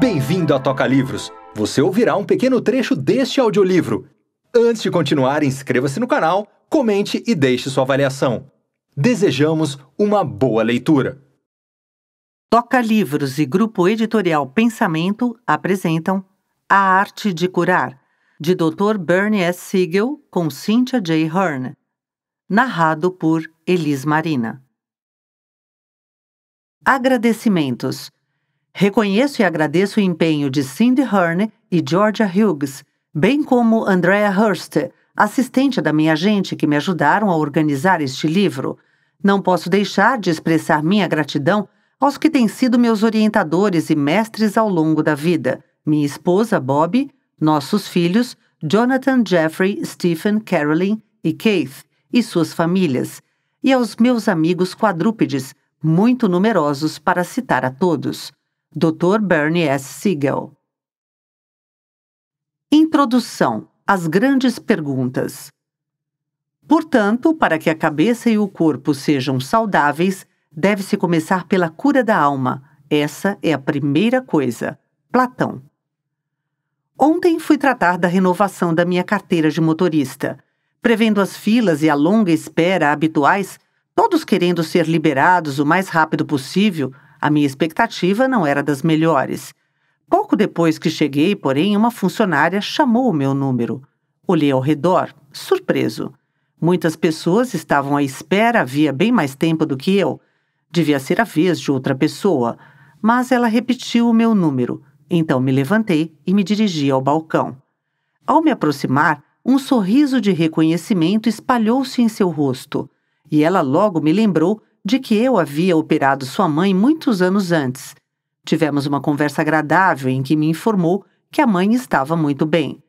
Bem-vindo a Toca Livros! Você ouvirá um pequeno trecho deste audiolivro. Antes de continuar, inscreva-se no canal, comente e deixe sua avaliação. Desejamos uma boa leitura! Toca Livros e Grupo Editorial Pensamento apresentam A Arte de Curar, de Dr. Bernie S. Siegel com Cynthia J. Hearn. Narrado por Elis Marina. Agradecimentos. Reconheço e agradeço o empenho de Cindy Hearn e Georgia Hughes, bem como Andrea Hurst, assistente da minha agente que me ajudaram a organizar este livro. Não posso deixar de expressar minha gratidão aos que têm sido meus orientadores e mestres ao longo da vida: minha esposa Bob, nossos filhos Jonathan, Jeffrey, Stephen, Carolyn e Keith, e suas famílias, e aos meus amigos quadrúpedes, muito numerosos para citar a todos. Dr. Bernie S. Siegel. Introdução as grandes perguntas. Portanto, para que a cabeça e o corpo sejam saudáveis, deve-se começar pela cura da alma. Essa é a primeira coisa. Platão. Ontem fui tratar da renovação da minha carteira de motorista. Prevendo as filas e a longa espera habituais, todos querendo ser liberados o mais rápido possível, a minha expectativa não era das melhores. Pouco depois que cheguei, porém, uma funcionária chamou o meu número. Olhei ao redor, surpreso. Muitas pessoas estavam à espera havia bem mais tempo do que eu. Devia ser a vez de outra pessoa. Mas ela repetiu o meu número, então me levantei e me dirigi ao balcão. Ao me aproximar, um sorriso de reconhecimento espalhou-se em seu rosto, e ela logo me lembrou de que eu havia operado sua mãe muitos anos antes. Tivemos uma conversa agradável em que me informou que a mãe estava muito bem.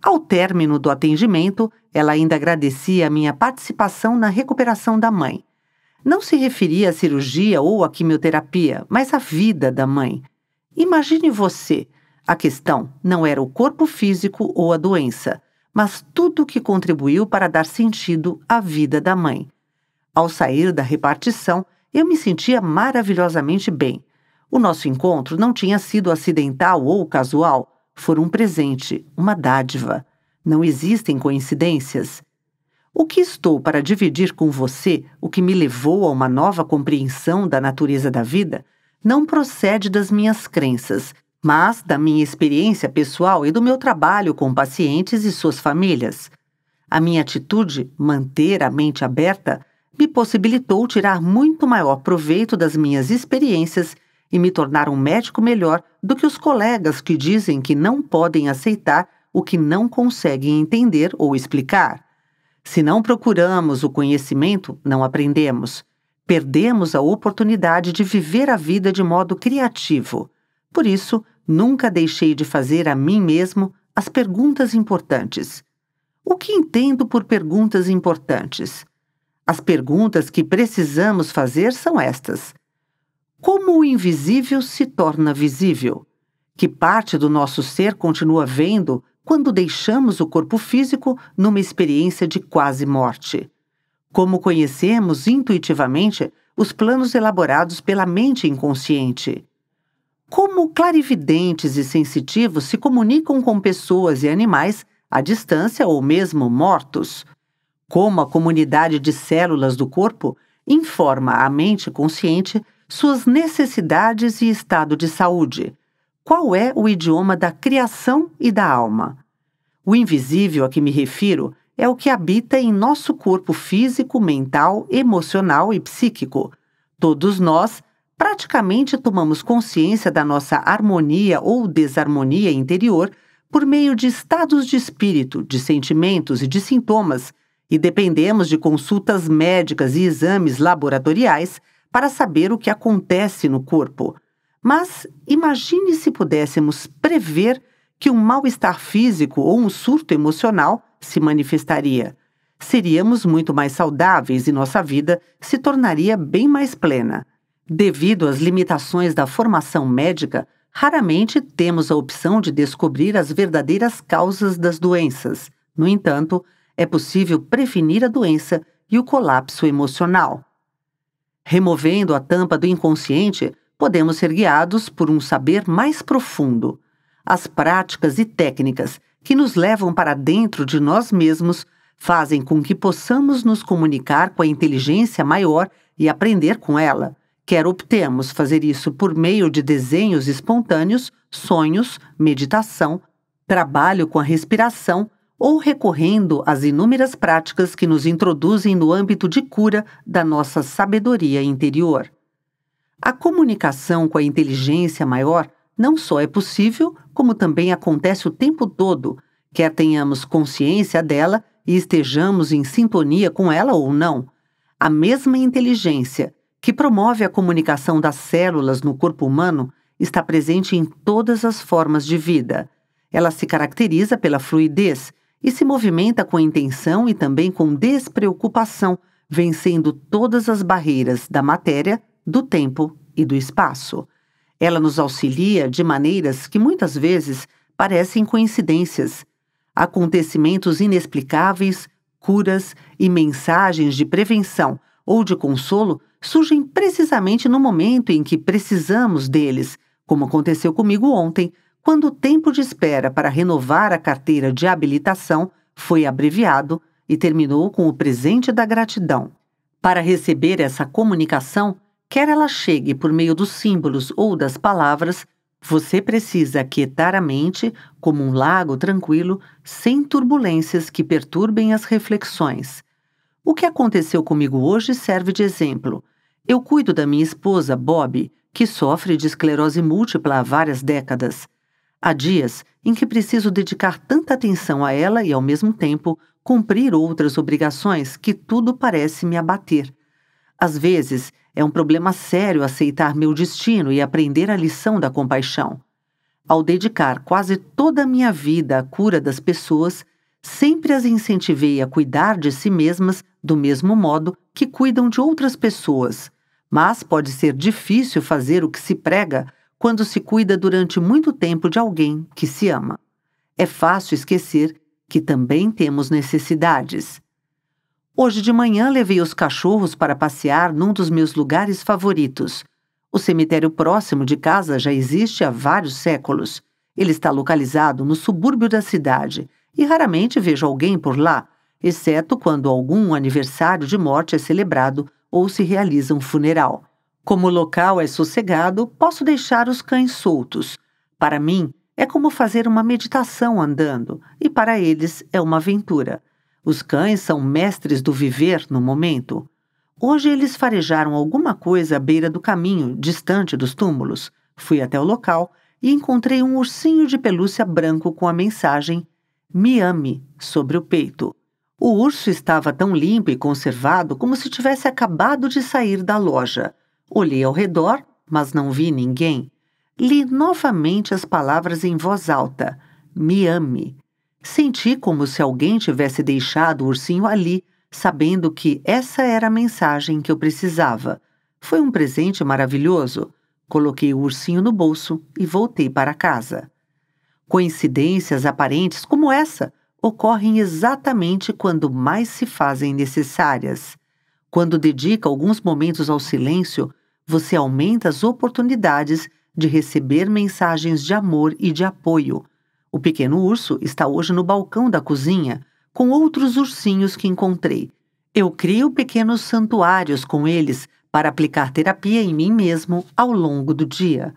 Ao término do atendimento, ela ainda agradecia a minha participação na recuperação da mãe. Não se referia à cirurgia ou à quimioterapia, mas à vida da mãe. Imagine você: a questão não era o corpo físico ou a doença, mas tudo o que contribuiu para dar sentido à vida da mãe. Ao sair da repartição, eu me sentia maravilhosamente bem. O nosso encontro não tinha sido acidental ou casual, foi um presente, uma dádiva. Não existem coincidências. O que estou para dividir com você, o que me levou a uma nova compreensão da natureza da vida, não procede das minhas crenças, mas da minha experiência pessoal e do meu trabalho com pacientes e suas famílias. A minha atitude, manter a mente aberta, me possibilitou tirar muito maior proveito das minhas experiências e me tornar um médico melhor do que os colegas que dizem que não podem aceitar o que não conseguem entender ou explicar. Se não procuramos o conhecimento, não aprendemos. Perdemos a oportunidade de viver a vida de modo criativo. Por isso, nunca deixei de fazer a mim mesmo as perguntas importantes. O que entendo por perguntas importantes? As perguntas que precisamos fazer são estas: Como o invisível se torna visível? Que parte do nosso ser continua vendo quando deixamos o corpo físico numa experiência de quase morte? Como conhecemos intuitivamente os planos elaborados pela mente inconsciente? Como clarividentes e sensitivos se comunicam com pessoas e animais à distância ou mesmo mortos? como a comunidade de células do corpo informa à mente consciente suas necessidades e estado de saúde. Qual é o idioma da criação e da alma? O invisível a que me refiro é o que habita em nosso corpo físico, mental, emocional e psíquico. Todos nós praticamente tomamos consciência da nossa harmonia ou desarmonia interior por meio de estados de espírito, de sentimentos e de sintomas e dependemos de consultas médicas e exames laboratoriais para saber o que acontece no corpo. Mas imagine se pudéssemos prever que um mal-estar físico ou um surto emocional se manifestaria. Seríamos muito mais saudáveis e nossa vida se tornaria bem mais plena. Devido às limitações da formação médica, raramente temos a opção de descobrir as verdadeiras causas das doenças. No entanto, é possível prevenir a doença e o colapso emocional. Removendo a tampa do inconsciente, podemos ser guiados por um saber mais profundo. As práticas e técnicas que nos levam para dentro de nós mesmos fazem com que possamos nos comunicar com a inteligência maior e aprender com ela, quer optemos fazer isso por meio de desenhos espontâneos, sonhos, meditação, trabalho com a respiração, ou recorrendo às inúmeras práticas que nos introduzem no âmbito de cura da nossa sabedoria interior. A comunicação com a inteligência maior não só é possível, como também acontece o tempo todo, quer tenhamos consciência dela e estejamos em sintonia com ela ou não. A mesma inteligência que promove a comunicação das células no corpo humano está presente em todas as formas de vida. Ela se caracteriza pela fluidez e se movimenta com intenção e também com despreocupação, vencendo todas as barreiras da matéria, do tempo e do espaço. Ela nos auxilia de maneiras que muitas vezes parecem coincidências. Acontecimentos inexplicáveis, curas e mensagens de prevenção ou de consolo surgem precisamente no momento em que precisamos deles, como aconteceu comigo ontem, quando o tempo de espera para renovar a carteira de habilitação foi abreviado e terminou com o presente da gratidão. Para receber essa comunicação, quer ela chegue por meio dos símbolos ou das palavras, você precisa quietar a mente como um lago tranquilo, sem turbulências que perturbem as reflexões. O que aconteceu comigo hoje serve de exemplo. Eu cuido da minha esposa, Bob, que sofre de esclerose múltipla há várias décadas. Há dias em que preciso dedicar tanta atenção a ela e, ao mesmo tempo, cumprir outras obrigações que tudo parece me abater. Às vezes, é um problema sério aceitar meu destino e aprender a lição da compaixão. Ao dedicar quase toda a minha vida à cura das pessoas, sempre as incentivei a cuidar de si mesmas do mesmo modo que cuidam de outras pessoas. Mas pode ser difícil fazer o que se prega quando se cuida durante muito tempo de alguém que se ama. É fácil esquecer que também temos necessidades. Hoje de manhã levei os cachorros para passear num dos meus lugares favoritos. O cemitério próximo de casa já existe há vários séculos. Ele está localizado no subúrbio da cidade e raramente vejo alguém por lá, exceto quando algum aniversário de morte é celebrado ou se realiza um funeral. Como o local é sossegado, posso deixar os cães soltos. Para mim, é como fazer uma meditação andando, e para eles é uma aventura. Os cães são mestres do viver no momento. Hoje eles farejaram alguma coisa à beira do caminho, distante dos túmulos. Fui até o local e encontrei um ursinho de pelúcia branco com a mensagem Me ame sobre o peito. O urso estava tão limpo e conservado como se tivesse acabado de sair da loja. Olhei ao redor, mas não vi ninguém. Li novamente as palavras em voz alta: Me ame. Senti como se alguém tivesse deixado o ursinho ali, sabendo que essa era a mensagem que eu precisava. Foi um presente maravilhoso. Coloquei o ursinho no bolso e voltei para casa. Coincidências aparentes como essa ocorrem exatamente quando mais se fazem necessárias. Quando dedica alguns momentos ao silêncio, você aumenta as oportunidades de receber mensagens de amor e de apoio. O pequeno urso está hoje no balcão da cozinha com outros ursinhos que encontrei. Eu crio pequenos santuários com eles para aplicar terapia em mim mesmo ao longo do dia.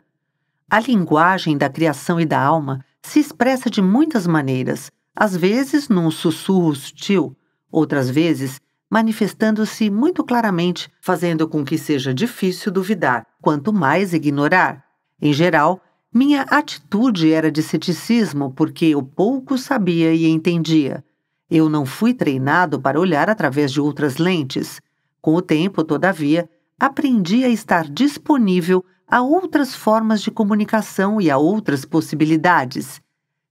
A linguagem da criação e da alma se expressa de muitas maneiras, às vezes num sussurro sutil, outras vezes manifestando-se muito claramente, fazendo com que seja difícil duvidar, quanto mais ignorar. Em geral, minha atitude era de ceticismo porque eu pouco sabia e entendia. Eu não fui treinado para olhar através de outras lentes. Com o tempo, todavia, aprendi a estar disponível a outras formas de comunicação e a outras possibilidades.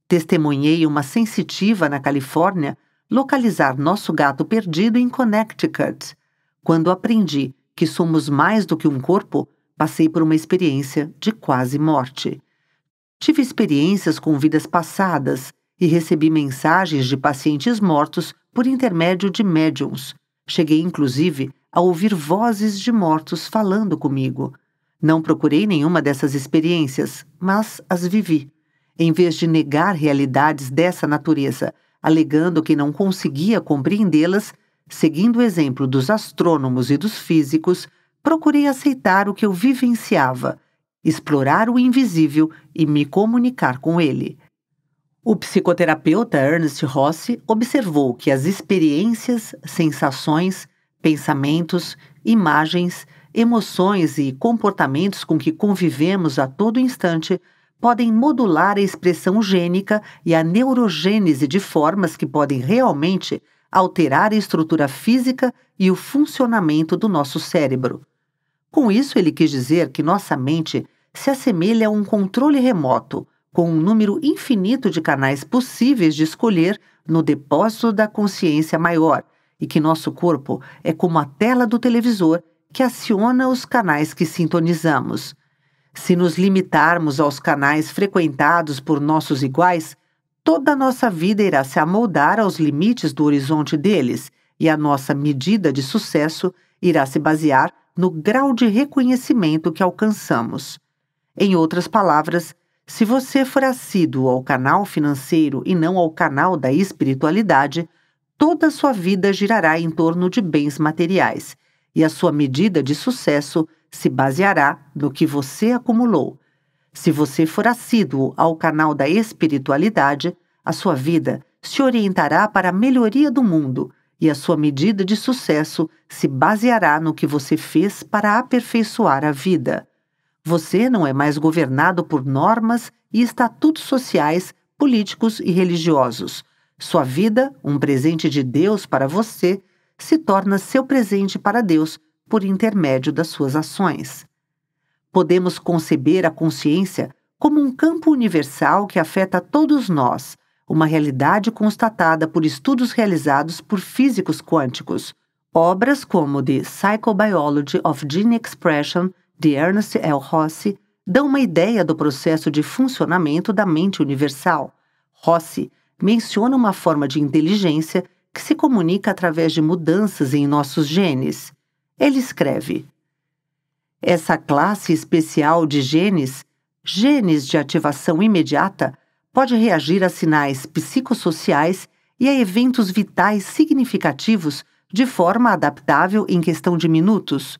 Testemunhei uma sensitiva na Califórnia localizar nosso gato perdido em Connecticut. Quando aprendi que somos mais do que um corpo, passei por uma experiência de quase morte. Tive experiências com vidas passadas e recebi mensagens de pacientes mortos por intermédio de médiums. Cheguei, inclusive, a ouvir vozes de mortos falando comigo. Não procurei nenhuma dessas experiências, mas as vivi. Em vez de negar realidades dessa natureza alegando que não conseguia compreendê-las, seguindo o exemplo dos astrônomos e dos físicos, procurei aceitar o que eu vivenciava, explorar o invisível e me comunicar com ele. O psicoterapeuta Ernest Rossi observou que as experiências, sensações, pensamentos, imagens, emoções e comportamentos com que convivemos a todo instante podem modular a expressão gênica e a neurogênese de formas que podem realmente alterar a estrutura física e o funcionamento do nosso cérebro. Com isso, ele quis dizer que nossa mente se assemelha a um controle remoto, com um número infinito de canais possíveis de escolher no depósito da consciência maior, e que nosso corpo é como a tela do televisor que aciona os canais que sintonizamos. Se nos limitarmos aos canais frequentados por nossos iguais, toda a nossa vida irá se amoldar aos limites do horizonte deles e a nossa medida de sucesso irá se basear no grau de reconhecimento que alcançamos. Em outras palavras, se você for assíduo ao canal financeiro e não ao canal da espiritualidade, toda a sua vida girará em torno de bens materiais e a sua medida de sucesso se baseará no que você acumulou. Se você for assíduo ao canal da espiritualidade, a sua vida se orientará para a melhoria do mundo e a sua medida de sucesso se baseará no que você fez para aperfeiçoar a vida. Você não é mais governado por normas e estatutos sociais, políticos e religiosos. Sua vida, um presente de Deus para você, se torna seu presente para Deus por intermédio das suas ações. Podemos conceber a consciência como um campo universal que afeta todos nós, uma realidade constatada por estudos realizados por físicos quânticos. Obras como The Psychobiology of Gene Expression, de Ernest L. Rossi, dão uma ideia do processo de funcionamento da mente universal. Rossi menciona uma forma de inteligência que se comunica através de mudanças em nossos genes. Ele escreve: Essa classe especial de genes, genes de ativação imediata, pode reagir a sinais psicossociais e a eventos vitais significativos de forma adaptável em questão de minutos.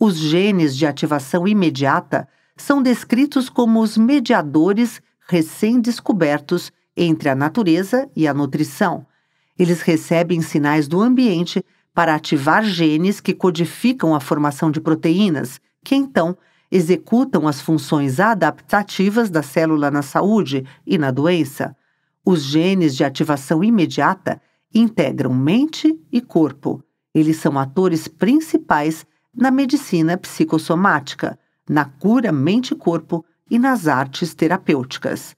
Os genes de ativação imediata são descritos como os mediadores recém-descobertos entre a natureza e a nutrição. Eles recebem sinais do ambiente para ativar genes que codificam a formação de proteínas, que então executam as funções adaptativas da célula na saúde e na doença. Os genes de ativação imediata integram mente e corpo. Eles são atores principais na medicina psicossomática, na cura mente-corpo e nas artes terapêuticas.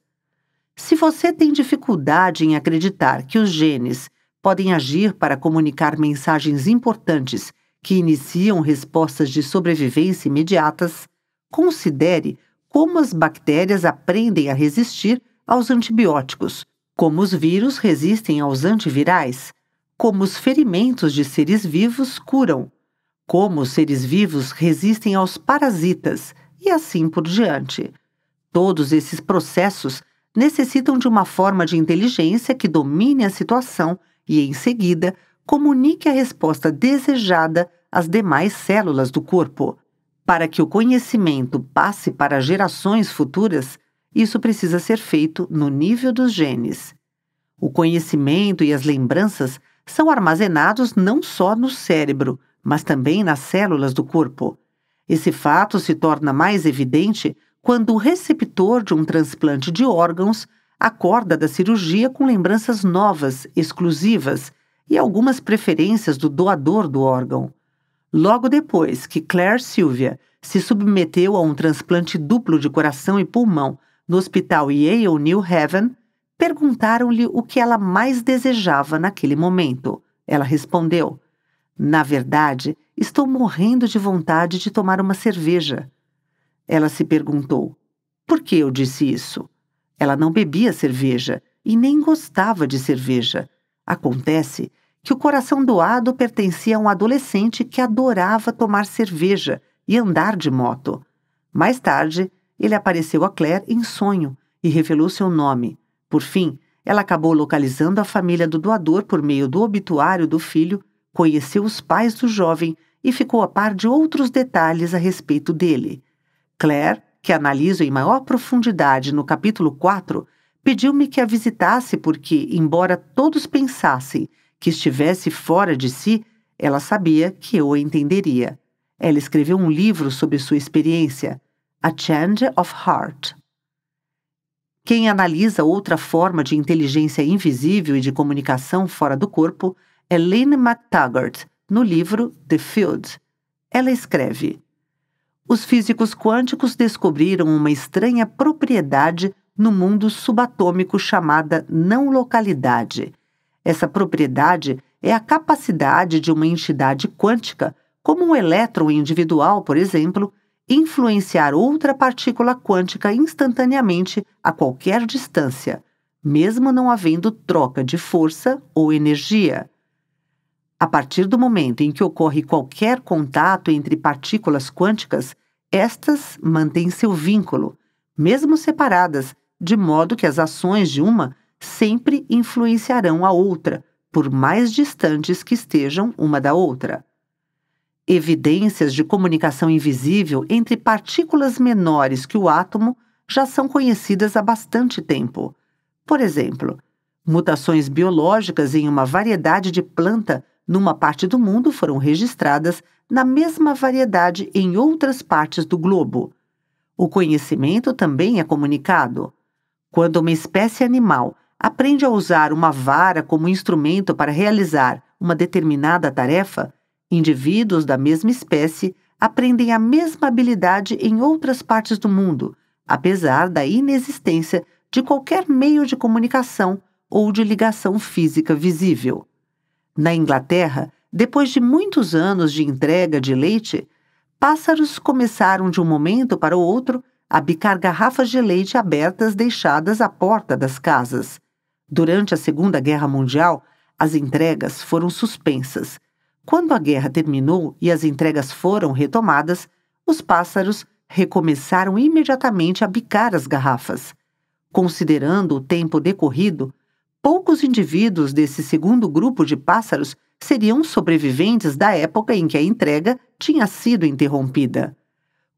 Se você tem dificuldade em acreditar que os genes podem agir para comunicar mensagens importantes que iniciam respostas de sobrevivência imediatas, considere como as bactérias aprendem a resistir aos antibióticos, como os vírus resistem aos antivirais, como os ferimentos de seres vivos curam, como os seres vivos resistem aos parasitas e assim por diante. Todos esses processos necessitam de uma forma de inteligência que domine a situação e, em seguida, comunique a resposta desejada às demais células do corpo. Para que o conhecimento passe para gerações futuras, isso precisa ser feito no nível dos genes. O conhecimento e as lembranças são armazenados não só no cérebro, mas também nas células do corpo. Esse fato se torna mais evidente quando o receptor de um transplante de órgãos acorda da cirurgia com lembranças novas, exclusivas e algumas preferências do doador do órgão. Logo depois que Claire Sylvia se submeteu a um transplante duplo de coração e pulmão no hospital Yale New Haven, perguntaram-lhe o que ela mais desejava naquele momento. Ela respondeu: Na verdade, estou morrendo de vontade de tomar uma cerveja. Ela se perguntou: por que eu disse isso? Ela não bebia cerveja e nem gostava de cerveja. Acontece que o coração doado pertencia a um adolescente que adorava tomar cerveja e andar de moto. Mais tarde, ele apareceu a Claire em sonho e revelou seu nome. Por fim, ela acabou localizando a família do doador por meio do obituário do filho, conheceu os pais do jovem e ficou a par de outros detalhes a respeito dele. Claire, que analiso em maior profundidade no capítulo 4, pediu-me que a visitasse porque, embora todos pensassem que estivesse fora de si, ela sabia que eu a entenderia. Ela escreveu um livro sobre sua experiência, A Change of Heart. Quem analisa outra forma de inteligência invisível e de comunicação fora do corpo é Lynn McTaggart, no livro The Field. Ela escreve: os físicos quânticos descobriram uma estranha propriedade no mundo subatômico chamada não localidade. Essa propriedade é a capacidade de uma entidade quântica, como um elétron individual, por exemplo, influenciar outra partícula quântica instantaneamente a qualquer distância, mesmo não havendo troca de força ou energia. A partir do momento em que ocorre qualquer contato entre partículas quânticas, estas mantêm seu vínculo, mesmo separadas, de modo que as ações de uma sempre influenciarão a outra, por mais distantes que estejam uma da outra. Evidências de comunicação invisível entre partículas menores que o átomo já são conhecidas há bastante tempo. Por exemplo, mutações biológicas em uma variedade de planta numa parte do mundo foram registradas na mesma variedade em outras partes do globo. O conhecimento também é comunicado. Quando uma espécie animal aprende a usar uma vara como instrumento para realizar uma determinada tarefa, indivíduos da mesma espécie aprendem a mesma habilidade em outras partes do mundo, apesar da inexistência de qualquer meio de comunicação ou de ligação física visível. Na Inglaterra, depois de muitos anos de entrega de leite, pássaros começaram de um momento para o outro a bicar garrafas de leite abertas deixadas à porta das casas. Durante a Segunda Guerra Mundial, as entregas foram suspensas. Quando a guerra terminou e as entregas foram retomadas, os pássaros recomeçaram imediatamente a bicar as garrafas. Considerando o tempo decorrido, poucos indivíduos desse segundo grupo de pássaros seriam sobreviventes da época em que a entrega tinha sido interrompida.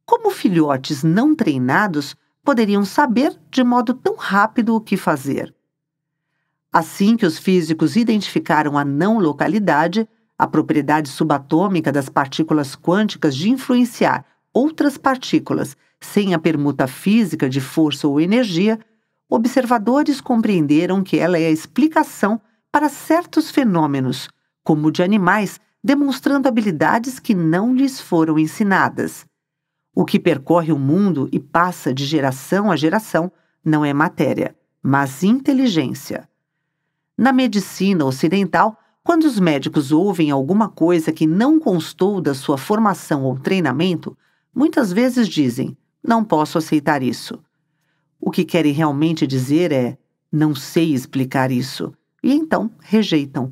Como filhotes não treinados poderiam saber de modo tão rápido o que fazer? Assim que os físicos identificaram a não localidade, a propriedade subatômica das partículas quânticas de influenciar outras partículas sem a permuta física de força ou energia, observadores compreenderam que ela é a explicação para certos fenômenos, como o de animais demonstrando habilidades que não lhes foram ensinadas. O que percorre o mundo e passa de geração a geração não é matéria, mas inteligência. Na medicina ocidental, quando os médicos ouvem alguma coisa que não constou da sua formação ou treinamento, muitas vezes dizem: não posso aceitar isso. O que querem realmente dizer é: não sei explicar isso, e então rejeitam.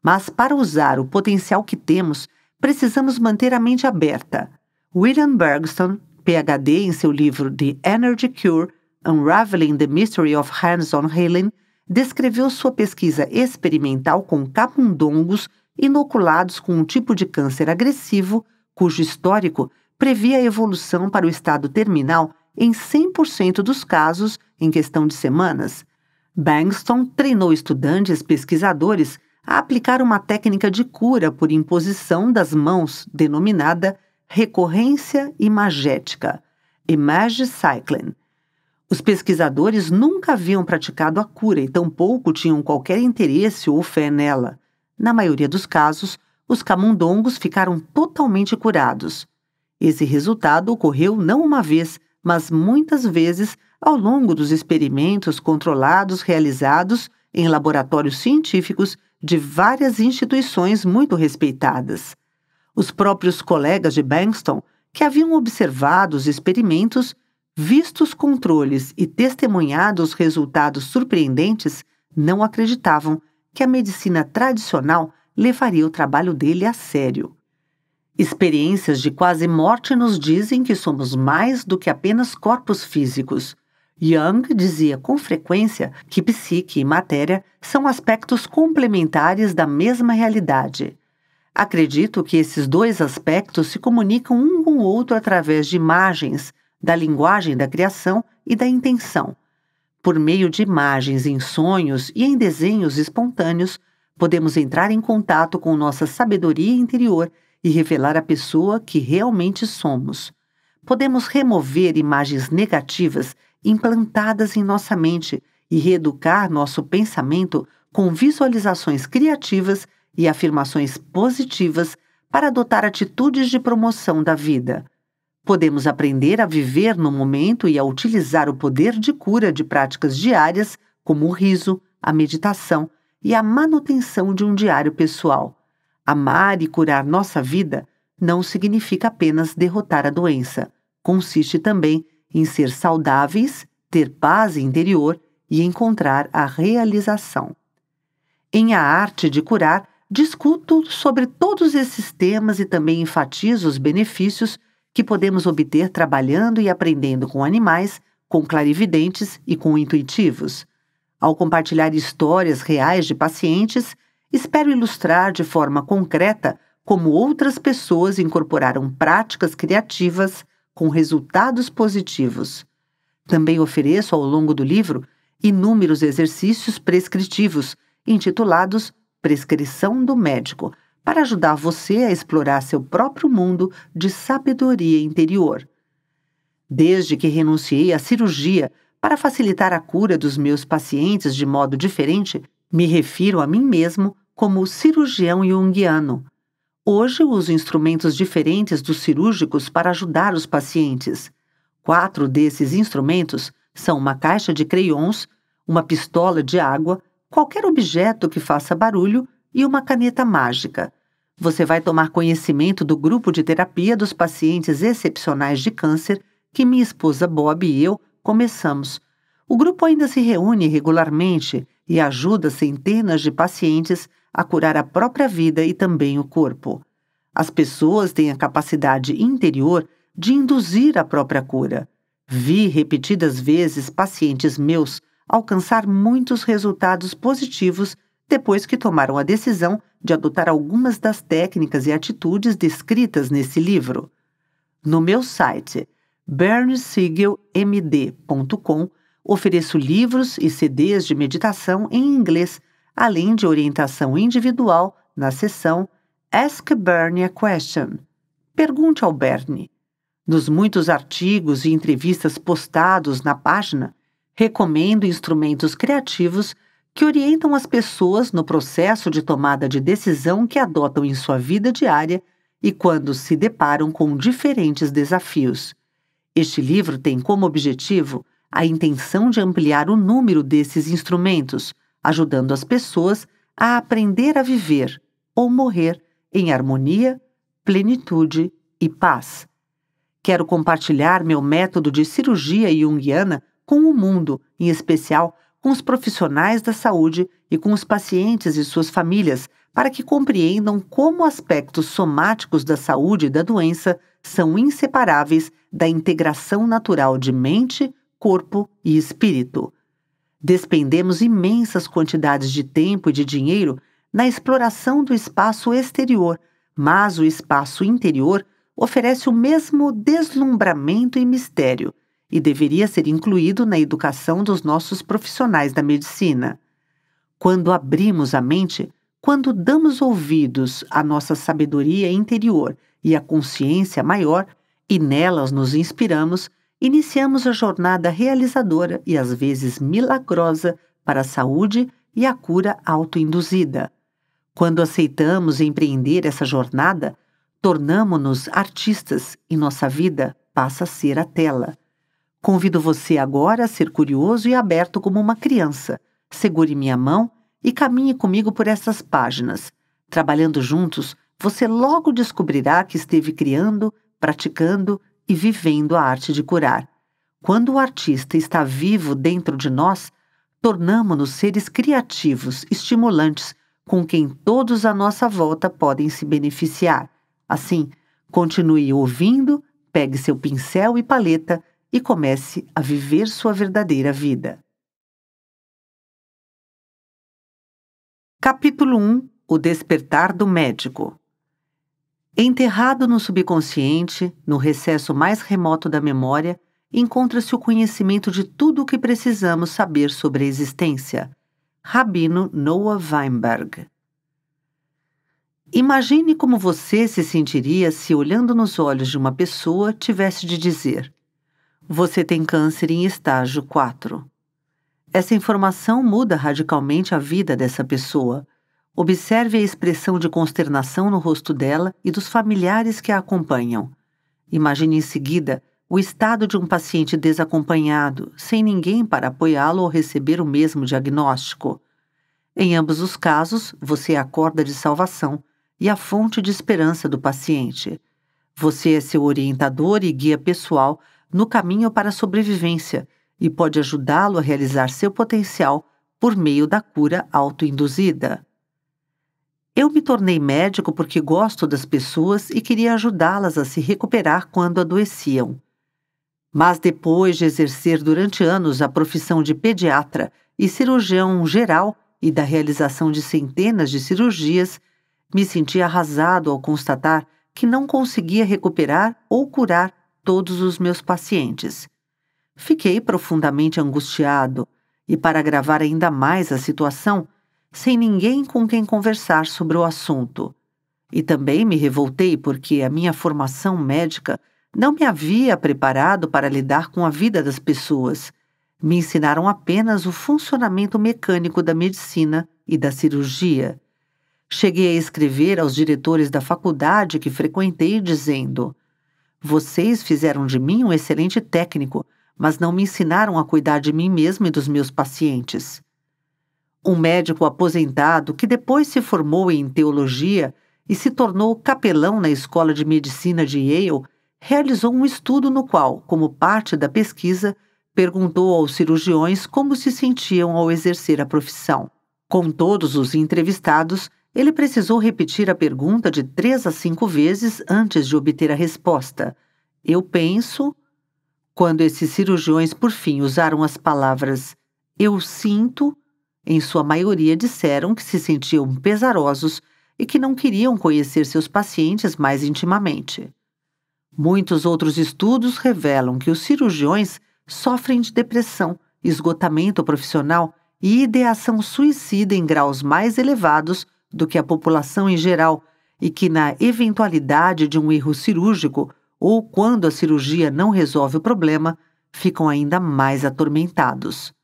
Mas para usar o potencial que temos, precisamos manter a mente aberta. William Bergson, PhD, em seu livro The Energy Cure: Unraveling the Mystery of Hands-on Healing, descreveu sua pesquisa experimental com capundongos inoculados com um tipo de câncer agressivo, cujo histórico previa a evolução para o estado terminal em 100% dos casos em questão de semanas. Bangston treinou estudantes pesquisadores a aplicar uma técnica de cura por imposição das mãos denominada recorrência imagética, image cycling. Os pesquisadores nunca haviam praticado a cura e tampouco tinham qualquer interesse ou fé nela. Na maioria dos casos, os camundongos ficaram totalmente curados. Esse resultado ocorreu não uma vez, mas muitas vezes, ao longo dos experimentos controlados realizados em laboratórios científicos de várias instituições muito respeitadas. Os próprios colegas de Bankston, que haviam observado os experimentos, visto os controles e testemunhado os resultados surpreendentes, não acreditavam que a medicina tradicional levaria o trabalho dele a sério. Experiências de quase morte nos dizem que somos mais do que apenas corpos físicos. Young dizia com frequência que psique e matéria são aspectos complementares da mesma realidade. Acredito que esses dois aspectos se comunicam um com o outro através de imagens, da linguagem da criação e da intenção. Por meio de imagens em sonhos e em desenhos espontâneos, podemos entrar em contato com nossa sabedoria interior e revelar a pessoa que realmente somos. Podemos remover imagens negativas implantadas em nossa mente e reeducar nosso pensamento com visualizações criativas e afirmações positivas para adotar atitudes de promoção da vida. Podemos aprender a viver no momento e a utilizar o poder de cura de práticas diárias, como o riso, a meditação e a manutenção de um diário pessoal. Amar e curar nossa vida não significa apenas derrotar a doença. Consiste também em ser saudáveis, ter paz interior e encontrar a realização. Em A Arte de Curar, discuto sobre todos esses temas e também enfatizo os benefícios que podemos obter trabalhando e aprendendo com animais, com clarividentes e com intuitivos. Ao compartilhar histórias reais de pacientes, espero ilustrar de forma concreta como outras pessoas incorporaram práticas criativas com resultados positivos. Também ofereço ao longo do livro inúmeros exercícios prescritivos, intitulados Prescrição do Médico, para ajudar você a explorar seu próprio mundo de sabedoria interior. Desde que renunciei à cirurgia para facilitar a cura dos meus pacientes de modo diferente, me refiro a mim mesmo como o cirurgião junguiano. Hoje uso instrumentos diferentes dos cirúrgicos para ajudar os pacientes. Quatro desses instrumentos são uma caixa de crayons, uma pistola de água, qualquer objeto que faça barulho e uma caneta mágica. Você vai tomar conhecimento do grupo de terapia dos pacientes excepcionais de câncer que minha esposa Bob e eu começamos. O grupo ainda se reúne regularmente e ajuda centenas de pacientes a curar a própria vida e também o corpo. As pessoas têm a capacidade interior de induzir a própria cura. Vi repetidas vezes pacientes meus alcançar muitos resultados positivos depois que tomaram a decisão de adotar algumas das técnicas e atitudes descritas nesse livro. No meu site bernsiegelmd.com ofereço livros e CDs de meditação em inglês além de orientação individual na sessão Ask Bernie a Question Pergunte ao Bernie. Nos muitos artigos e entrevistas postados na página, recomendo instrumentos criativos que orientam as pessoas no processo de tomada de decisão que adotam em sua vida diária e quando se deparam com diferentes desafios. Este livro tem como objetivo a intenção de ampliar o número desses instrumentos, ajudando as pessoas a aprender a viver ou morrer em harmonia, plenitude e paz. Quero compartilhar meu método de cirurgia junguiana com o mundo, em especial com os profissionais da saúde e com os pacientes e suas famílias, para que compreendam como aspectos somáticos da saúde e da doença são inseparáveis da integração natural de mente, corpo e espírito. Despendemos imensas quantidades de tempo e de dinheiro na exploração do espaço exterior, mas o espaço interior oferece o mesmo deslumbramento e mistério e deveria ser incluído na educação dos nossos profissionais da medicina. Quando abrimos a mente, quando damos ouvidos à nossa sabedoria interior e à consciência maior, e nelas nos inspiramos, iniciamos a jornada realizadora e às vezes milagrosa para a saúde e a cura autoinduzida. Quando aceitamos empreender essa jornada, tornamos-nos artistas e nossa vida passa a ser a tela. Convido você agora a ser curioso e aberto como uma criança. Segure minha mão e caminhe comigo por essas páginas. Trabalhando juntos, você logo descobrirá que esteve criando, praticando e vivendo a arte de curar. Quando o artista está vivo dentro de nós, tornamo-nos seres criativos, estimulantes, com quem todos à nossa volta podem se beneficiar. Assim, continue ouvindo, pegue seu pincel e paleta e comece a viver sua verdadeira vida. Capítulo 1 O Despertar do Médico Enterrado no subconsciente, no recesso mais remoto da memória, encontra-se o conhecimento de tudo o que precisamos saber sobre a existência. Rabino Noah Weinberg. Imagine como você se sentiria se, olhando nos olhos de uma pessoa, tivesse de dizer: Você tem câncer em estágio 4. Essa informação muda radicalmente a vida dessa pessoa Observe a expressão de consternação no rosto dela e dos familiares que a acompanham. Imagine em seguida o estado de um paciente desacompanhado, sem ninguém para apoiá-lo ou receber o mesmo diagnóstico. Em ambos os casos, você é a corda de salvação e a fonte de esperança do paciente. Você é seu orientador e guia pessoal no caminho para a sobrevivência e pode ajudá-lo a realizar seu potencial por meio da cura autoinduzida. Eu me tornei médico porque gosto das pessoas e queria ajudá-las a se recuperar quando adoeciam. Mas depois de exercer durante anos a profissão de pediatra e cirurgião geral e da realização de centenas de cirurgias, me senti arrasado ao constatar que não conseguia recuperar ou curar todos os meus pacientes. Fiquei profundamente angustiado e, para agravar ainda mais a situação, sem ninguém com quem conversar sobre o assunto. E também me revoltei porque a minha formação médica não me havia preparado para lidar com a vida das pessoas. Me ensinaram apenas o funcionamento mecânico da medicina e da cirurgia. Cheguei a escrever aos diretores da faculdade que frequentei dizendo: Vocês fizeram de mim um excelente técnico, mas não me ensinaram a cuidar de mim mesmo e dos meus pacientes um médico aposentado que depois se formou em teologia e se tornou capelão na Escola de Medicina de Yale, realizou um estudo no qual, como parte da pesquisa, perguntou aos cirurgiões como se sentiam ao exercer a profissão. Com todos os entrevistados, ele precisou repetir a pergunta de três a cinco vezes antes de obter a resposta. Eu penso. Quando esses cirurgiões por fim usaram as palavras eu sinto, em sua maioria, disseram que se sentiam pesarosos e que não queriam conhecer seus pacientes mais intimamente. Muitos outros estudos revelam que os cirurgiões sofrem de depressão, esgotamento profissional e ideação suicida em graus mais elevados do que a população em geral e que, na eventualidade de um erro cirúrgico ou quando a cirurgia não resolve o problema, ficam ainda mais atormentados.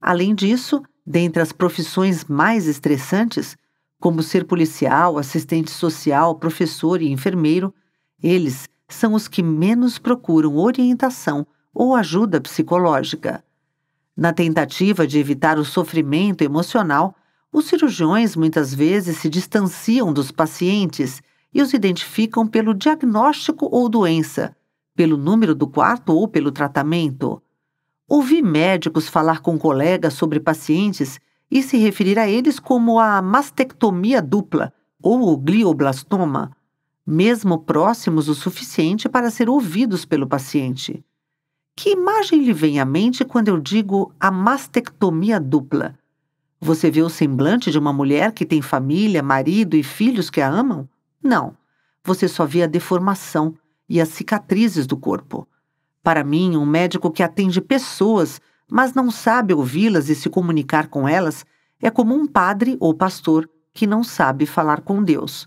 Além disso, Dentre as profissões mais estressantes, como ser policial, assistente social, professor e enfermeiro, eles são os que menos procuram orientação ou ajuda psicológica. Na tentativa de evitar o sofrimento emocional, os cirurgiões muitas vezes se distanciam dos pacientes e os identificam pelo diagnóstico ou doença, pelo número do quarto ou pelo tratamento. Ouvi médicos falar com colegas sobre pacientes e se referir a eles como a mastectomia dupla ou o glioblastoma, mesmo próximos o suficiente para ser ouvidos pelo paciente. Que imagem lhe vem à mente quando eu digo a mastectomia dupla? Você vê o semblante de uma mulher que tem família, marido e filhos que a amam? Não. Você só vê a deformação e as cicatrizes do corpo. Para mim, um médico que atende pessoas, mas não sabe ouvi-las e se comunicar com elas, é como um padre ou pastor que não sabe falar com Deus.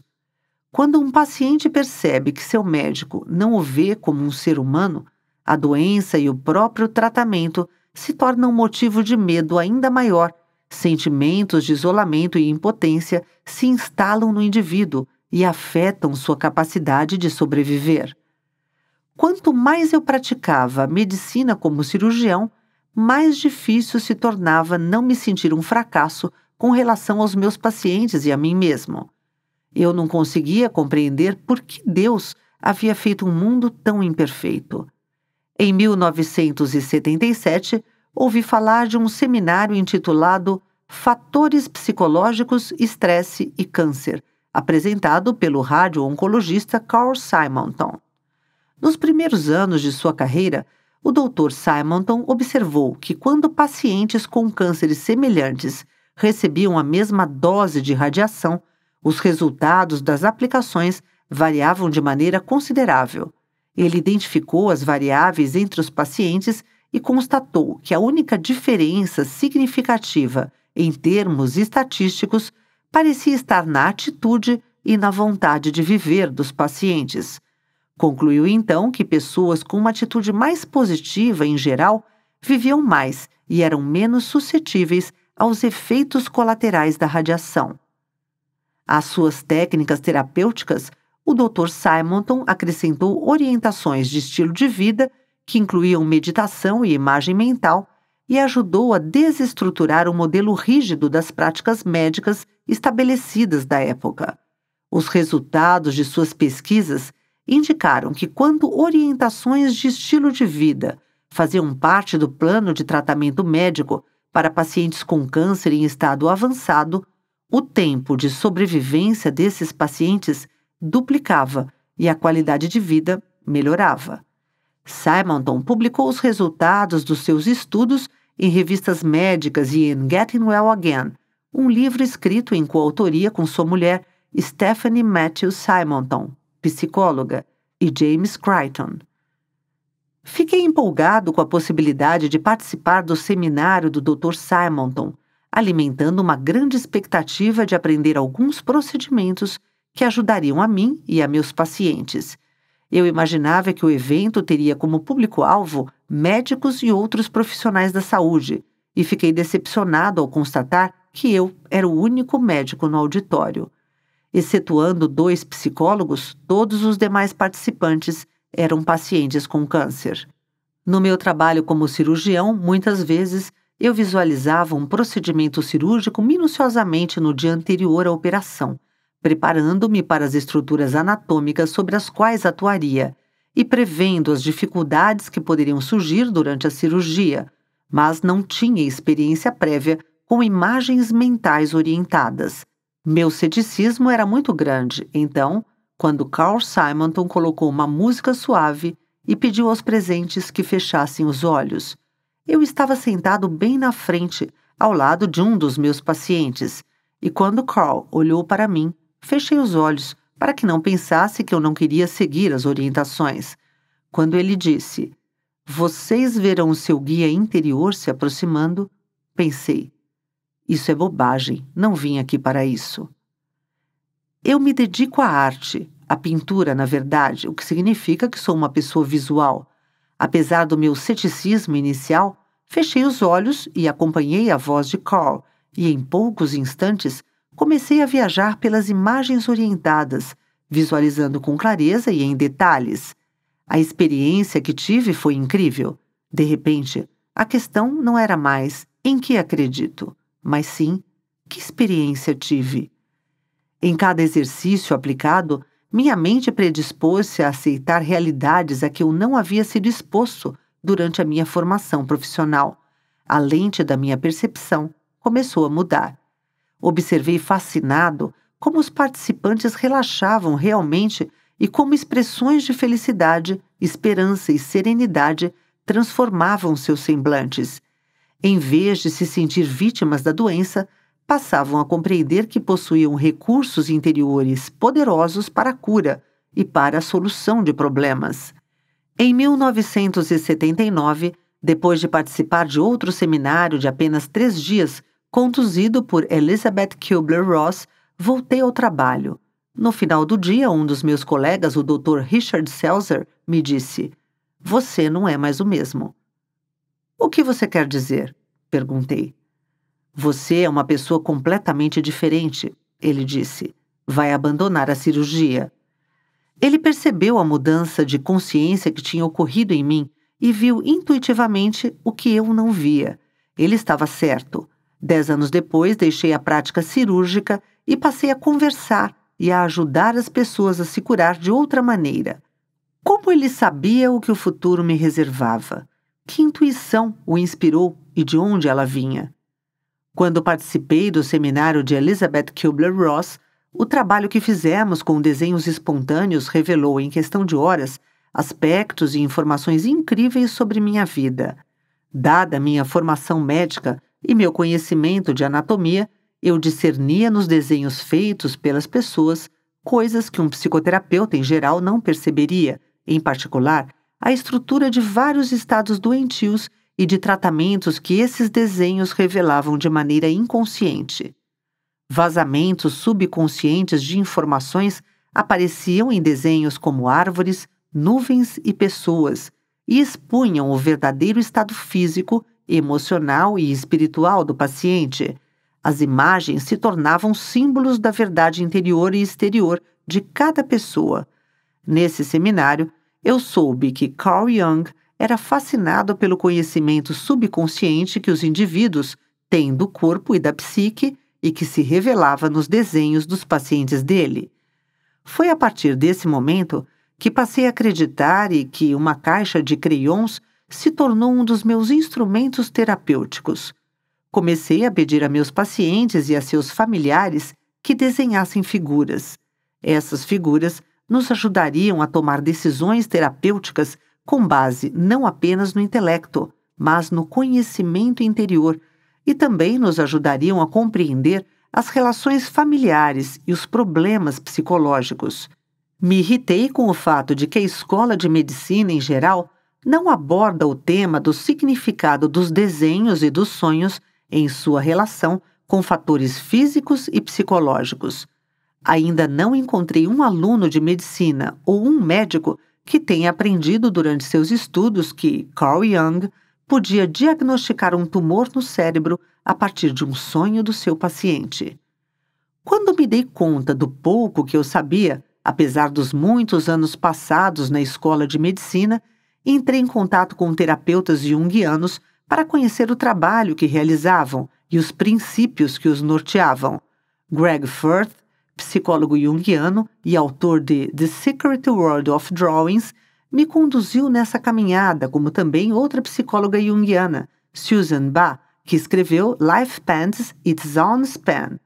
Quando um paciente percebe que seu médico não o vê como um ser humano, a doença e o próprio tratamento se tornam motivo de medo ainda maior. Sentimentos de isolamento e impotência se instalam no indivíduo e afetam sua capacidade de sobreviver. Quanto mais eu praticava medicina como cirurgião, mais difícil se tornava não me sentir um fracasso com relação aos meus pacientes e a mim mesmo. Eu não conseguia compreender por que Deus havia feito um mundo tão imperfeito. Em 1977, ouvi falar de um seminário intitulado Fatores Psicológicos, Estresse e Câncer, apresentado pelo rádio-oncologista Carl Simonton. Nos primeiros anos de sua carreira, o Dr. Simonton observou que quando pacientes com cânceres semelhantes recebiam a mesma dose de radiação, os resultados das aplicações variavam de maneira considerável. Ele identificou as variáveis entre os pacientes e constatou que a única diferença significativa em termos estatísticos parecia estar na atitude e na vontade de viver dos pacientes, Concluiu então que pessoas com uma atitude mais positiva em geral viviam mais e eram menos suscetíveis aos efeitos colaterais da radiação. Às suas técnicas terapêuticas, o Dr. Simonton acrescentou orientações de estilo de vida que incluíam meditação e imagem mental e ajudou a desestruturar o modelo rígido das práticas médicas estabelecidas da época. Os resultados de suas pesquisas indicaram que, quando orientações de estilo de vida faziam parte do plano de tratamento médico para pacientes com câncer em estado avançado, o tempo de sobrevivência desses pacientes duplicava e a qualidade de vida melhorava. Simonton publicou os resultados dos seus estudos em revistas médicas e em Getting Well Again, um livro escrito em coautoria com sua mulher Stephanie Matthews Simonton psicóloga, e James Crichton. Fiquei empolgado com a possibilidade de participar do seminário do Dr. Simonton, alimentando uma grande expectativa de aprender alguns procedimentos que ajudariam a mim e a meus pacientes. Eu imaginava que o evento teria como público-alvo médicos e outros profissionais da saúde, e fiquei decepcionado ao constatar que eu era o único médico no auditório. Excetuando dois psicólogos, todos os demais participantes eram pacientes com câncer. No meu trabalho como cirurgião, muitas vezes eu visualizava um procedimento cirúrgico minuciosamente no dia anterior à operação, preparando-me para as estruturas anatômicas sobre as quais atuaria e prevendo as dificuldades que poderiam surgir durante a cirurgia, mas não tinha experiência prévia com imagens mentais orientadas. Meu ceticismo era muito grande, então, quando Carl Simonton colocou uma música suave e pediu aos presentes que fechassem os olhos, eu estava sentado bem na frente, ao lado de um dos meus pacientes, e quando Carl olhou para mim, fechei os olhos para que não pensasse que eu não queria seguir as orientações. Quando ele disse: Vocês verão o seu guia interior se aproximando, pensei: isso é bobagem, não vim aqui para isso. Eu me dedico à arte, à pintura, na verdade, o que significa que sou uma pessoa visual. Apesar do meu ceticismo inicial, fechei os olhos e acompanhei a voz de Carl, e em poucos instantes comecei a viajar pelas imagens orientadas, visualizando com clareza e em detalhes. A experiência que tive foi incrível. De repente, a questão não era mais em que acredito mas sim que experiência tive. Em cada exercício aplicado, minha mente predispôs-se a aceitar realidades a que eu não havia sido exposto durante a minha formação profissional. A lente da minha percepção começou a mudar. Observei fascinado como os participantes relaxavam realmente e como expressões de felicidade, esperança e serenidade transformavam seus semblantes em vez de se sentir vítimas da doença, passavam a compreender que possuíam recursos interiores poderosos para a cura e para a solução de problemas. Em 1979, depois de participar de outro seminário de apenas três dias, conduzido por Elizabeth Kubler-Ross, voltei ao trabalho. No final do dia, um dos meus colegas, o Dr. Richard Selzer, me disse: Você não é mais o mesmo. O que você quer dizer? perguntei. Você é uma pessoa completamente diferente, ele disse. Vai abandonar a cirurgia. Ele percebeu a mudança de consciência que tinha ocorrido em mim e viu intuitivamente o que eu não via. Ele estava certo. Dez anos depois, deixei a prática cirúrgica e passei a conversar e a ajudar as pessoas a se curar de outra maneira. Como ele sabia o que o futuro me reservava? Que intuição o inspirou e de onde ela vinha? Quando participei do seminário de Elizabeth Kubler-Ross, o trabalho que fizemos com desenhos espontâneos revelou, em questão de horas, aspectos e informações incríveis sobre minha vida. Dada minha formação médica e meu conhecimento de anatomia, eu discernia nos desenhos feitos pelas pessoas coisas que um psicoterapeuta em geral não perceberia, em particular, a estrutura de vários estados doentios e de tratamentos que esses desenhos revelavam de maneira inconsciente. Vazamentos subconscientes de informações apareciam em desenhos como árvores, nuvens e pessoas, e expunham o verdadeiro estado físico, emocional e espiritual do paciente. As imagens se tornavam símbolos da verdade interior e exterior de cada pessoa. Nesse seminário, eu soube que Carl Jung era fascinado pelo conhecimento subconsciente que os indivíduos têm do corpo e da psique e que se revelava nos desenhos dos pacientes dele. Foi a partir desse momento que passei a acreditar e que uma caixa de crayons se tornou um dos meus instrumentos terapêuticos. Comecei a pedir a meus pacientes e a seus familiares que desenhassem figuras. Essas figuras nos ajudariam a tomar decisões terapêuticas com base não apenas no intelecto, mas no conhecimento interior, e também nos ajudariam a compreender as relações familiares e os problemas psicológicos. Me irritei com o fato de que a escola de medicina em geral não aborda o tema do significado dos desenhos e dos sonhos em sua relação com fatores físicos e psicológicos. Ainda não encontrei um aluno de medicina ou um médico que tenha aprendido durante seus estudos que Carl Jung podia diagnosticar um tumor no cérebro a partir de um sonho do seu paciente. Quando me dei conta do pouco que eu sabia, apesar dos muitos anos passados na escola de medicina, entrei em contato com terapeutas junguianos para conhecer o trabalho que realizavam e os princípios que os norteavam. Greg Firth psicólogo junguiano e autor de The Secret World of Drawings, me conduziu nessa caminhada, como também outra psicóloga junguiana, Susan Ba, que escreveu Life Pants Its Own Span.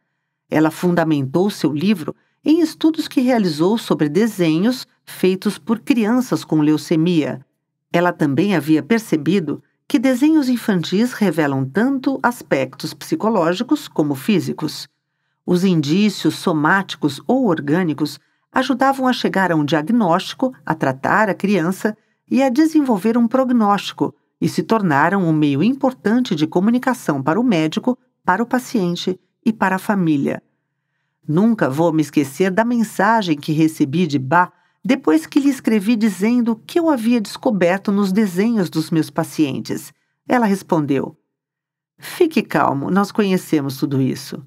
Ela fundamentou seu livro em estudos que realizou sobre desenhos feitos por crianças com leucemia. Ela também havia percebido que desenhos infantis revelam tanto aspectos psicológicos como físicos. Os indícios somáticos ou orgânicos ajudavam a chegar a um diagnóstico, a tratar a criança e a desenvolver um prognóstico, e se tornaram um meio importante de comunicação para o médico, para o paciente e para a família. Nunca vou me esquecer da mensagem que recebi de Bá depois que lhe escrevi dizendo o que eu havia descoberto nos desenhos dos meus pacientes. Ela respondeu: Fique calmo, nós conhecemos tudo isso.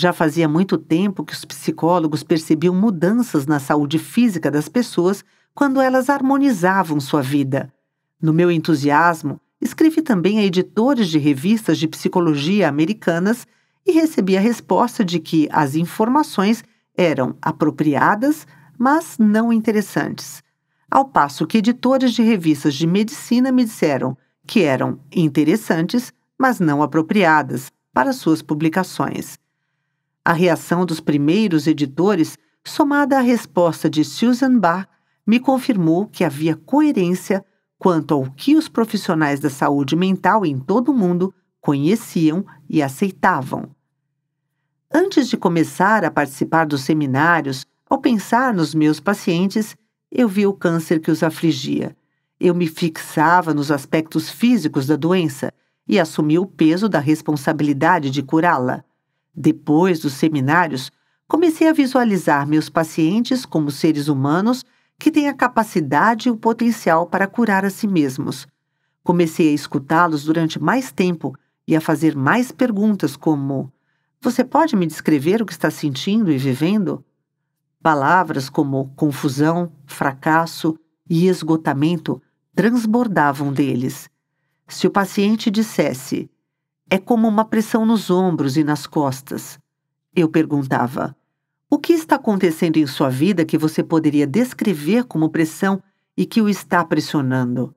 Já fazia muito tempo que os psicólogos percebiam mudanças na saúde física das pessoas quando elas harmonizavam sua vida. No meu entusiasmo, escrevi também a editores de revistas de psicologia americanas e recebi a resposta de que as informações eram apropriadas, mas não interessantes. Ao passo que editores de revistas de medicina me disseram que eram interessantes, mas não apropriadas para suas publicações. A reação dos primeiros editores, somada à resposta de Susan Bach, me confirmou que havia coerência quanto ao que os profissionais da saúde mental em todo o mundo conheciam e aceitavam. Antes de começar a participar dos seminários, ao pensar nos meus pacientes, eu via o câncer que os afligia. Eu me fixava nos aspectos físicos da doença e assumia o peso da responsabilidade de curá-la. Depois dos seminários, comecei a visualizar meus pacientes como seres humanos que têm a capacidade e o potencial para curar a si mesmos. Comecei a escutá-los durante mais tempo e a fazer mais perguntas, como: Você pode me descrever o que está sentindo e vivendo? Palavras como confusão, fracasso e esgotamento transbordavam deles. Se o paciente dissesse: é como uma pressão nos ombros e nas costas. Eu perguntava: O que está acontecendo em sua vida que você poderia descrever como pressão e que o está pressionando?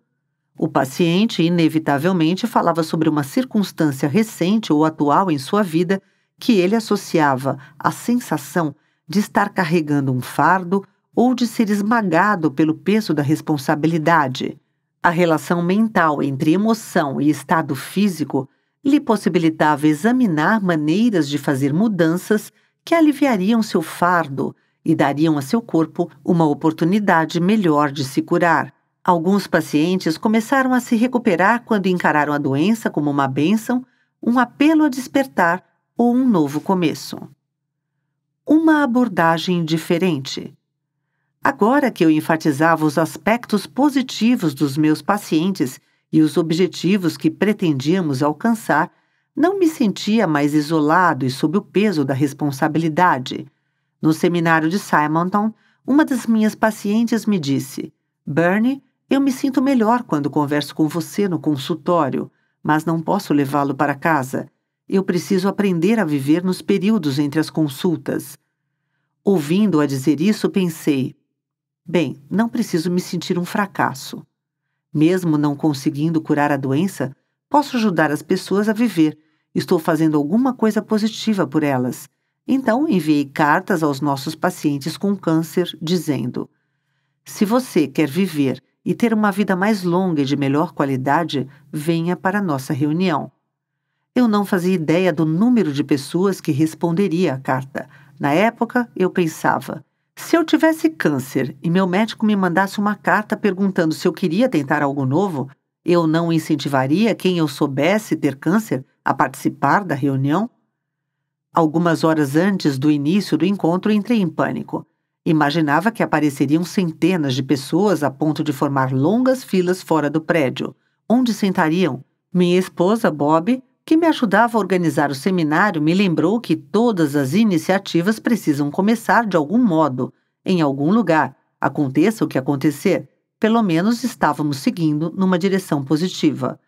O paciente, inevitavelmente, falava sobre uma circunstância recente ou atual em sua vida que ele associava à sensação de estar carregando um fardo ou de ser esmagado pelo peso da responsabilidade. A relação mental entre emoção e estado físico lhe possibilitava examinar maneiras de fazer mudanças que aliviariam seu fardo e dariam a seu corpo uma oportunidade melhor de se curar. Alguns pacientes começaram a se recuperar quando encararam a doença como uma bênção, um apelo a despertar ou um novo começo. Uma abordagem diferente. Agora que eu enfatizava os aspectos positivos dos meus pacientes e os objetivos que pretendíamos alcançar, não me sentia mais isolado e sob o peso da responsabilidade. No seminário de Simonton, uma das minhas pacientes me disse: Bernie, eu me sinto melhor quando converso com você no consultório, mas não posso levá-lo para casa. Eu preciso aprender a viver nos períodos entre as consultas. Ouvindo-a dizer isso, pensei: bem, não preciso me sentir um fracasso. Mesmo não conseguindo curar a doença, posso ajudar as pessoas a viver. Estou fazendo alguma coisa positiva por elas. Então, enviei cartas aos nossos pacientes com câncer dizendo: Se você quer viver e ter uma vida mais longa e de melhor qualidade, venha para a nossa reunião. Eu não fazia ideia do número de pessoas que responderia à carta. Na época, eu pensava: se eu tivesse câncer e meu médico me mandasse uma carta perguntando se eu queria tentar algo novo, eu não incentivaria quem eu soubesse ter câncer a participar da reunião? Algumas horas antes do início do encontro, entrei em pânico. Imaginava que apareceriam centenas de pessoas a ponto de formar longas filas fora do prédio, onde sentariam minha esposa Bob, que me ajudava a organizar o seminário, me lembrou que todas as iniciativas precisam começar de algum modo, em algum lugar, aconteça o que acontecer. Pelo menos estávamos seguindo numa direção positiva.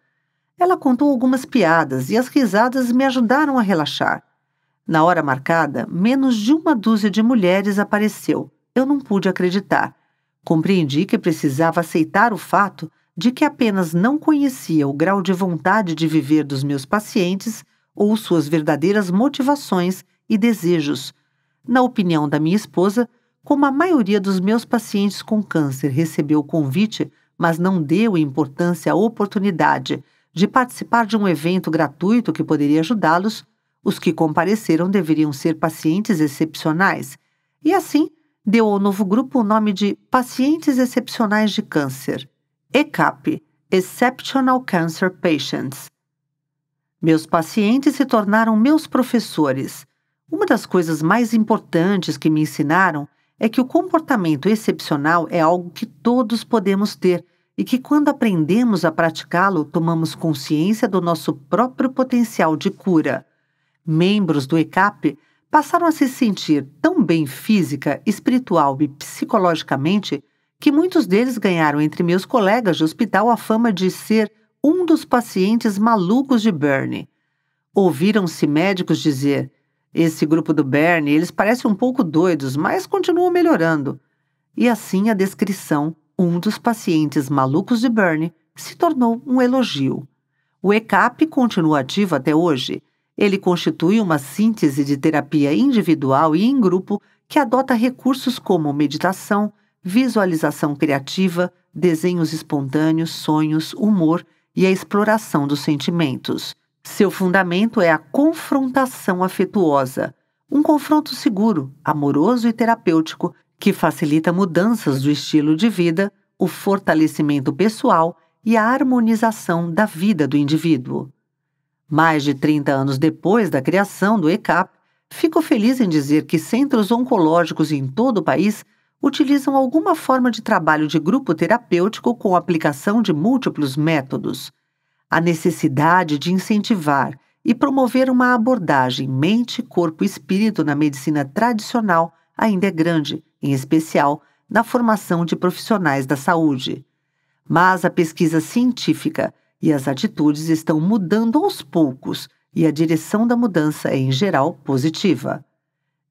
Ela contou algumas piadas e as risadas me ajudaram a relaxar. Na hora marcada, menos de uma dúzia de mulheres apareceu. Eu não pude acreditar. Compreendi que precisava aceitar o fato de que apenas não conhecia o grau de vontade de viver dos meus pacientes ou suas verdadeiras motivações e desejos. Na opinião da minha esposa, como a maioria dos meus pacientes com câncer recebeu o convite, mas não deu importância à oportunidade de participar de um evento gratuito que poderia ajudá-los, os que compareceram deveriam ser pacientes excepcionais. E assim, deu ao novo grupo o nome de Pacientes Excepcionais de Câncer. ECAP Exceptional Cancer Patients. Meus pacientes se tornaram meus professores. Uma das coisas mais importantes que me ensinaram é que o comportamento excepcional é algo que todos podemos ter e que, quando aprendemos a praticá-lo, tomamos consciência do nosso próprio potencial de cura. Membros do ECAP passaram a se sentir tão bem física, espiritual e psicologicamente que muitos deles ganharam entre meus colegas de hospital a fama de ser um dos pacientes malucos de Bernie. Ouviram-se médicos dizer: esse grupo do Bernie, eles parecem um pouco doidos, mas continuam melhorando. E assim a descrição, um dos pacientes malucos de Bernie, se tornou um elogio. O ECAP continua ativo até hoje. Ele constitui uma síntese de terapia individual e em grupo que adota recursos como meditação, visualização criativa, desenhos espontâneos, sonhos, humor e a exploração dos sentimentos. Seu fundamento é a confrontação afetuosa, um confronto seguro, amoroso e terapêutico que facilita mudanças do estilo de vida, o fortalecimento pessoal e a harmonização da vida do indivíduo. Mais de 30 anos depois da criação do ECAP, fico feliz em dizer que centros oncológicos em todo o país utilizam alguma forma de trabalho de grupo terapêutico com aplicação de múltiplos métodos. A necessidade de incentivar e promover uma abordagem mente, corpo espírito na medicina tradicional ainda é grande, em especial na formação de profissionais da saúde. Mas a pesquisa científica e as atitudes estão mudando aos poucos e a direção da mudança é, em geral, positiva.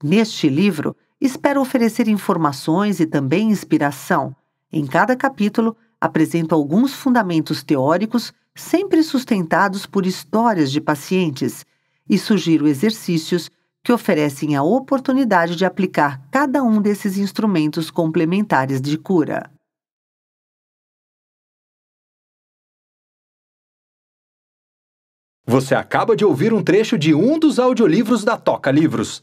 Neste livro, Espero oferecer informações e também inspiração. Em cada capítulo, apresento alguns fundamentos teóricos, sempre sustentados por histórias de pacientes, e sugiro exercícios que oferecem a oportunidade de aplicar cada um desses instrumentos complementares de cura. Você acaba de ouvir um trecho de um dos audiolivros da Toca Livros.